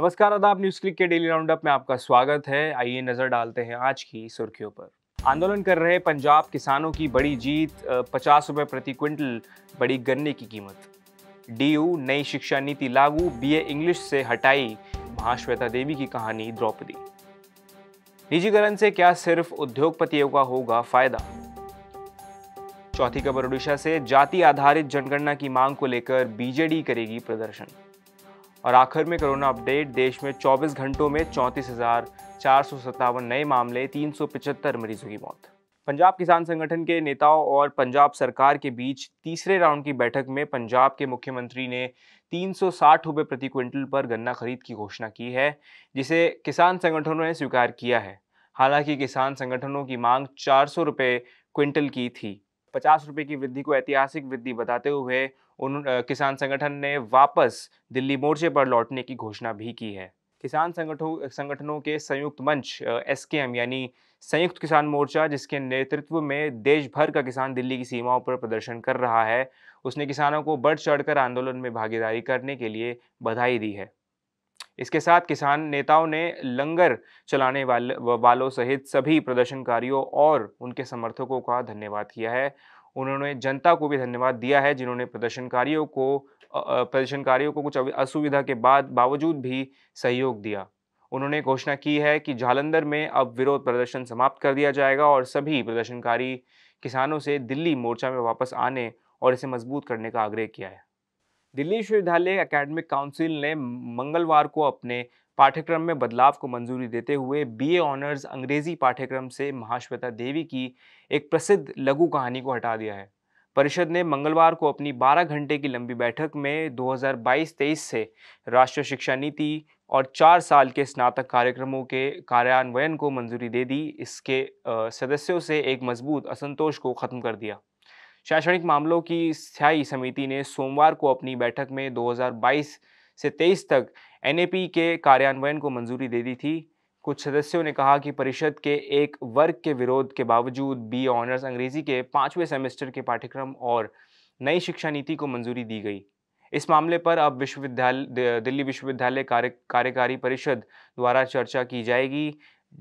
नमस्कार आदाब news click के डेली राउंडअप में आपका स्वागत है आइए नजर डालते हैं आज की सुर्खियों पर आंदोलन कर रहे पंजाब किसानों की बड़ी जीत पचास रुपए प्रति क्विंटल बड़ी गन्ने की कीमत डीयू नई शिक्षा नीति लागू बी इंग्लिश से हटाई महाश्वेता देवी की कहानी द्रौपदी निजीकरण से क्या सिर्फ उद्योगपतियों का होगा फायदा चौथी खबर ओडिशा से जाति आधारित जनगणना की मांग को लेकर बीजेडी करेगी प्रदर्शन और आखिर में कोरोना अपडेट देश में 24 घंटों में चौंतीस नए मामले तीन मरीजों की मौत पंजाब किसान संगठन के नेताओं और पंजाब सरकार के बीच तीसरे राउंड की बैठक में पंजाब के मुख्यमंत्री ने 360 रुपये प्रति क्विंटल पर गन्ना खरीद की घोषणा की है जिसे किसान संगठनों ने स्वीकार किया है हालांकि किसान संगठनों की मांग चार सौ रुपये क्विंटल की थी पचास रुपये की वृद्धि को ऐतिहासिक वृद्धि बताते हुए उन किसान संगठन ने वापस दिल्ली मोर्चे पर लौटने की घोषणा भी की है किसान संगठनों संगठनों के संयुक्त मंच एस के एम यानी संयुक्त किसान मोर्चा जिसके नेतृत्व में देश भर का किसान दिल्ली की सीमाओं पर प्रदर्शन कर रहा है उसने किसानों को बढ़ चढ़कर आंदोलन में भागीदारी करने के लिए बधाई दी है इसके साथ किसान नेताओं ने लंगर चलाने वाले वालों सहित सभी प्रदर्शनकारियों और उनके समर्थकों का धन्यवाद किया है उन्होंने जनता को भी धन्यवाद दिया है जिन्होंने प्रदर्शनकारियों को प्रदर्शनकारियों को कुछ असुविधा के बाद बावजूद भी सहयोग दिया उन्होंने घोषणा की है कि जालंधर में अब विरोध प्रदर्शन समाप्त कर दिया जाएगा और सभी प्रदर्शनकारी किसानों से दिल्ली मोर्चा में वापस आने और इसे मजबूत करने का आग्रह किया है दिल्ली विश्वविद्यालय एकेडमिक काउंसिल ने मंगलवार को अपने पाठ्यक्रम में बदलाव को मंजूरी देते हुए बीए ऑनर्स अंग्रेजी पाठ्यक्रम से महाश्वेता देवी की एक प्रसिद्ध लघु कहानी को हटा दिया है परिषद ने मंगलवार को अपनी 12 घंटे की लंबी बैठक में 2022-23 से राष्ट्रीय शिक्षा नीति और चार साल के स्नातक कार्यक्रमों के कार्यान्वयन को मंजूरी दे दी इसके सदस्यों से एक मजबूत असंतोष को ख़त्म कर दिया शैक्षणिक मामलों की स्थायी समिति ने सोमवार को अपनी बैठक में 2022 से तेईस तक एन के कार्यान्वयन को मंजूरी दे दी थी कुछ सदस्यों ने कहा कि परिषद के एक वर्ग के विरोध के बावजूद बी ऑनर्स अंग्रेजी के पाँचवें सेमेस्टर के पाठ्यक्रम और नई शिक्षा नीति को मंजूरी दी गई इस मामले पर अब विश्वविद्यालय दिल्ली विश्वविद्यालय कार्य कार्यकारी परिषद द्वारा चर्चा की जाएगी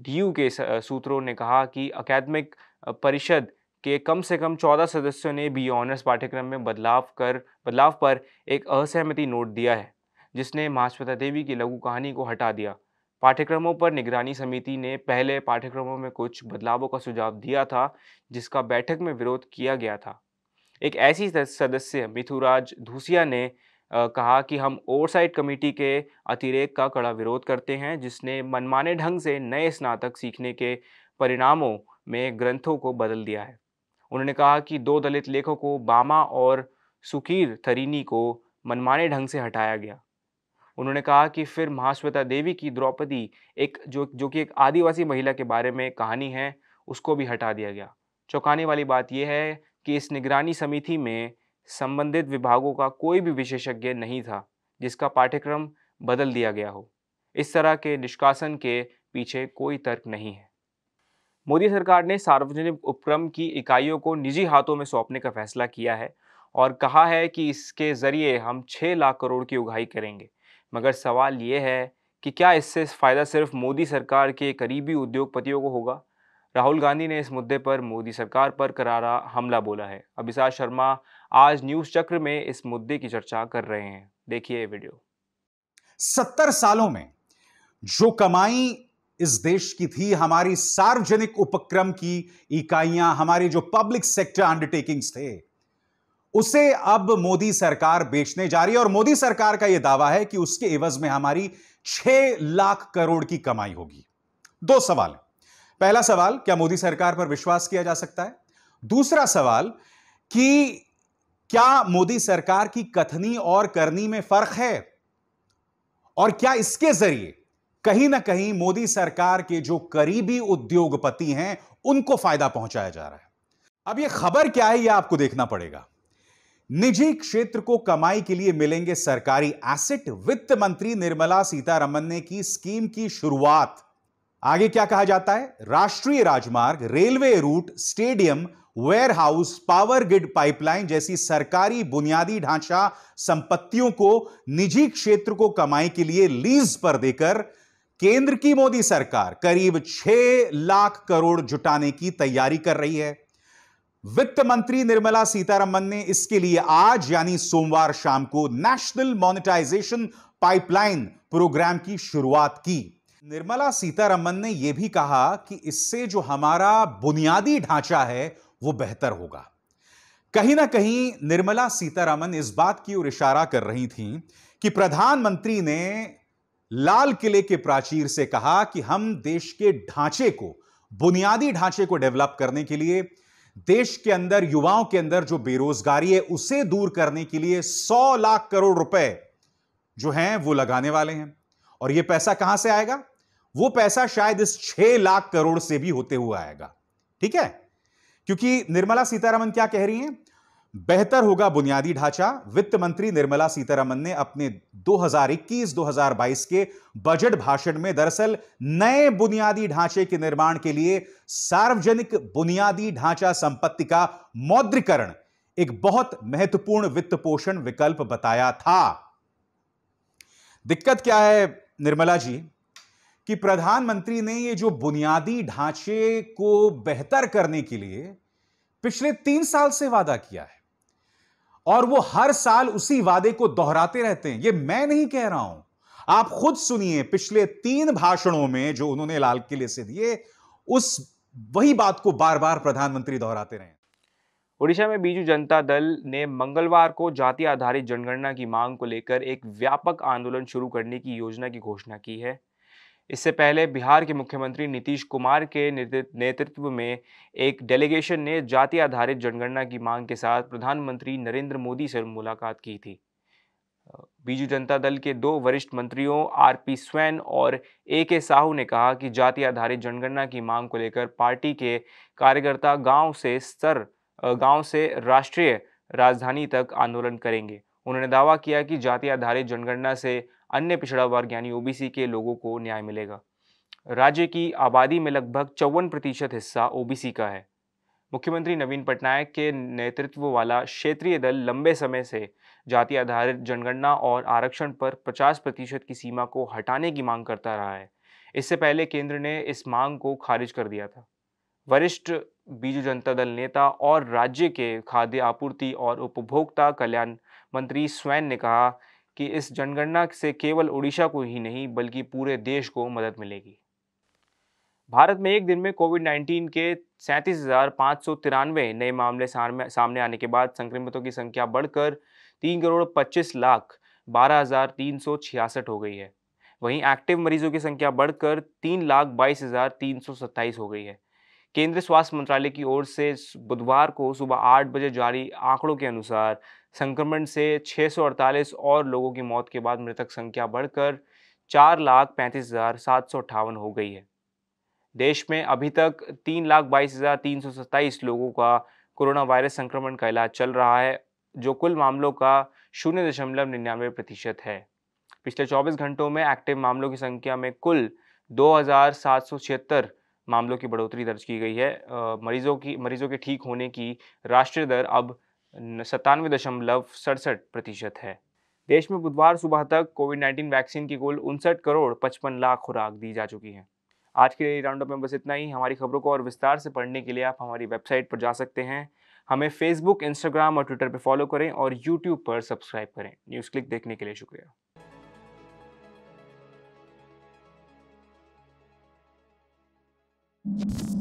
डी के सूत्रों ने कहा कि अकेदमिक परिषद के कम से कम 14 सदस्यों ने बी ऑनर्स पाठ्यक्रम में बदलाव कर बदलाव पर एक असहमति नोट दिया है जिसने महाश्वेता देवी की लघु कहानी को हटा दिया पाठ्यक्रमों पर निगरानी समिति ने पहले पाठ्यक्रमों में कुछ बदलावों का सुझाव दिया था जिसका बैठक में विरोध किया गया था एक ऐसी सदस्य मिथुराज धूसिया ने आ, कहा कि हम ओवरसाइट कमेटी के अतिरेक का कड़ा विरोध करते हैं जिसने मनमाने ढंग से नए स्नातक सीखने के परिणामों में ग्रंथों को बदल दिया है उन्होंने कहा कि दो दलित लेखकों बामा और सुकीर थरीनी को मनमाने ढंग से हटाया गया उन्होंने कहा कि फिर महाश्वेता देवी की द्रौपदी एक जो जो कि एक आदिवासी महिला के बारे में कहानी है उसको भी हटा दिया गया चौंकाने वाली बात यह है कि इस निगरानी समिति में संबंधित विभागों का कोई भी विशेषज्ञ नहीं था जिसका पाठ्यक्रम बदल दिया गया हो इस तरह के निष्कासन के पीछे कोई तर्क नहीं है मोदी सरकार ने सार्वजनिक उपक्रम की इकाइयों को निजी हाथों में सौंपने का फैसला किया है और कहा है कि इसके ज़रिए हम 6 लाख करोड़ की उगाही करेंगे मगर सवाल ये है कि क्या इससे फ़ायदा सिर्फ मोदी सरकार के करीबी उद्योगपतियों को होगा राहुल गांधी ने इस मुद्दे पर मोदी सरकार पर करारा हमला बोला है अभिषाज शर्मा आज न्यूज चक्र में इस मुद्दे की चर्चा कर रहे हैं देखिए वीडियो सत्तर सालों में जो कमाई इस देश की थी हमारी सार्वजनिक उपक्रम की इकाइयां हमारे जो पब्लिक सेक्टर अंडरटेकिंग्स थे उसे अब मोदी सरकार बेचने जा रही है और मोदी सरकार का यह दावा है कि उसके एवज में हमारी छह लाख करोड़ की कमाई होगी दो सवाल पहला सवाल क्या मोदी सरकार पर विश्वास किया जा सकता है दूसरा सवाल कि क्या मोदी सरकार की कथनी और करनी में फर्क है और क्या इसके जरिए कहीं ना कहीं मोदी सरकार के जो करीबी उद्योगपति हैं उनको फायदा पहुंचाया जा रहा है अब यह खबर क्या है यह आपको देखना पड़ेगा निजी क्षेत्र को कमाई के लिए मिलेंगे सरकारी एसेट वित्त मंत्री निर्मला सीतारमन ने की स्कीम की शुरुआत आगे क्या कहा जाता है राष्ट्रीय राजमार्ग railway route stadium warehouse power grid pipeline जैसी सरकारी बुनियादी ढांचा संपत्तियों को निजी क्षेत्र को कमाई के लिए लीज पर देकर केंद्र की मोदी सरकार करीब 6 लाख करोड़ जुटाने की तैयारी कर रही है वित्त मंत्री निर्मला सीतारमन ने इसके लिए आज यानी सोमवार शाम को नेशनल मोनिटाइजेशन पाइपलाइन प्रोग्राम की शुरुआत की निर्मला सीतारमन ने यह भी कहा कि इससे जो हमारा बुनियादी ढांचा है वो बेहतर होगा कहीं ना कहीं निर्मला सीतारमन इस बात की ओर इशारा कर रही थी कि प्रधानमंत्री ने लाल किले के प्राचीर से कहा कि हम देश के ढांचे को बुनियादी ढांचे को डेवलप करने के लिए देश के अंदर युवाओं के अंदर जो बेरोजगारी है उसे दूर करने के लिए 100 लाख करोड़ रुपए जो हैं वो लगाने वाले हैं और ये पैसा कहां से आएगा वो पैसा शायद इस 6 लाख करोड़ से भी होते हुए आएगा ठीक है क्योंकि निर्मला सीतारमन क्या कह रही हैं बेहतर होगा बुनियादी ढांचा वित्त मंत्री निर्मला सीतारमन ने अपने 2021-2022 के बजट भाषण में दरअसल नए बुनियादी ढांचे के निर्माण के लिए सार्वजनिक बुनियादी ढांचा संपत्ति का मौद्रीकरण एक बहुत महत्वपूर्ण वित्त पोषण विकल्प बताया था दिक्कत क्या है निर्मला जी कि प्रधानमंत्री ने ये जो बुनियादी ढांचे को बेहतर करने के लिए पिछले तीन साल से वादा किया है और वो हर साल उसी वादे को दोहराते रहते हैं ये मैं नहीं कह रहा हूं आप खुद सुनिए पिछले तीन भाषणों में जो उन्होंने लाल किले से दिए उस वही बात को बार बार प्रधानमंत्री दोहराते रहे ओडिशा में बीजू जनता दल ने मंगलवार को जाति आधारित जनगणना की मांग को लेकर एक व्यापक आंदोलन शुरू करने की योजना की घोषणा की है इससे पहले बिहार के मुख्यमंत्री नीतीश कुमार के नेतृत्व में एक डेलीगेशन ने जाति आधारित जनगणना की मांग के साथ प्रधानमंत्री नरेंद्र मोदी से मुलाकात की थी बीजू जनता दल के दो वरिष्ठ मंत्रियों आरपी स्वैन और ए के साहू ने कहा कि जाति आधारित जनगणना की मांग को लेकर पार्टी के कार्यकर्ता गांव से स्तर गांव से राष्ट्रीय राजधानी तक आंदोलन करेंगे उन्होंने दावा किया कि जाति आधारित जनगणना से अन्य पिछड़ा वर्ग यानी ओबीसी के लोगों को न्याय मिलेगा राज्य की आबादी में लगभग चौवन प्रतिशत हिस्सा ओबीसी का है मुख्यमंत्री नवीन पटनायक के नेतृत्व वाला क्षेत्रीय दल लंबे समय से जाति आधारित जनगणना और आरक्षण पर 50 प्रतिशत की सीमा को हटाने की मांग करता रहा है इससे पहले केंद्र ने इस मांग को खारिज कर दिया था वरिष्ठ बीजू जनता दल नेता और राज्य के खाद्य आपूर्ति और उपभोक्ता कल्याण मंत्री स्वयं ने कहा कि इस जनगणना से केवल उड़ीसा को ही नहीं बल्कि पूरे देश को मदद मिलेगी भारत में एक दिन में कोविड 19 के सैंतीस नए मामले सामने आने के बाद संक्रमितों की संख्या बढ़कर तीन करोड़ पच्चीस लाख बारह हज़ार तीन सौ छियासठ हो गई है वहीं एक्टिव मरीजों की संख्या बढ़कर तीन लाख बाईस हज़ार तीन सौ सत्ताईस हो गई है केंद्रीय स्वास्थ्य मंत्रालय की ओर से बुधवार को सुबह आठ बजे जारी आंकड़ों के अनुसार संक्रमण से 648 और लोगों की मौत के बाद मृतक संख्या बढ़कर चार लाख पैंतीस हज़ार सात सौ अट्ठावन हो गई है देश में अभी तक तीन लाख बाईस हज़ार तीन सौ सत्ताईस लोगों का कोरोना वायरस संक्रमण का इलाज चल रहा है जो कुल मामलों का शून्य दशमलव निन्यानवे प्रतिशत है पिछले 24 घंटों में एक्टिव मामलों की संख्या में कुल दो हजार सात सौ छिहत्तर मामलों की बढ़ोतरी दर्ज की गई है मरीजों की मरीजों के ठीक होने की राष्ट्रीय दर अब सत्तानवे दशमलव सड़सठ प्रतिशत है देश में बुधवार सुबह तक कोविड 19 वैक्सीन की कुल उनसठ करोड़ पचपन लाख खुराक दी जा चुकी है आज के लिए राउंडअप में बस इतना ही हमारी खबरों को और विस्तार से पढ़ने के लिए आप हमारी वेबसाइट पर जा सकते हैं हमें फेसबुक इंस्टाग्राम और ट्विटर पर फॉलो करें और यूट्यूब पर सब्सक्राइब करें न्यूज़ क्लिक देखने के लिए शुक्रिया you